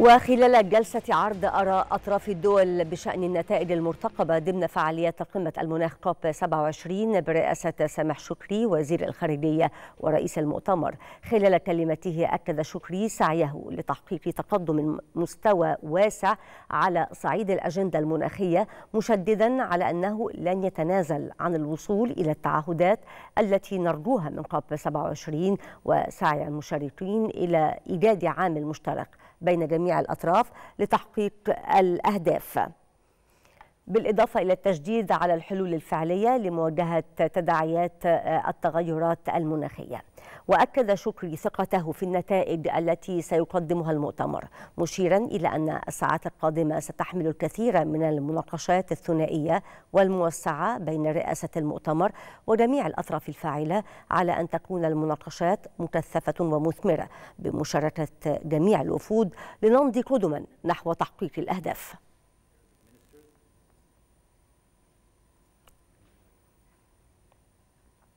وخلال جلسة عرض آراء أطراف الدول بشأن النتائج المرتقبة ضمن فعاليات قمة المناخ كوب 27 برئاسة سامح شكري وزير الخارجية ورئيس المؤتمر خلال كلمته أكد شكري سعيه لتحقيق تقدم مستوى واسع على صعيد الأجندة المناخية مشددا على أنه لن يتنازل عن الوصول إلى التعهدات التي نرجوها من كوب 27 وسعي المشاركين إلى إيجاد عامل مشترك بين جميع الأطراف لتحقيق الأهداف بالإضافة إلى التشديد على الحلول الفعلية لمواجهة تداعيات التغيرات المناخية وأكد شكري ثقته في النتائج التي سيقدمها المؤتمر مشيرا إلى أن الساعات القادمة ستحمل الكثير من المناقشات الثنائية والموسعة بين رئاسة المؤتمر وجميع الأطراف الفاعلة على أن تكون المناقشات مكثفة ومثمرة بمشاركة جميع الوفود لنمضي قدما نحو تحقيق الأهداف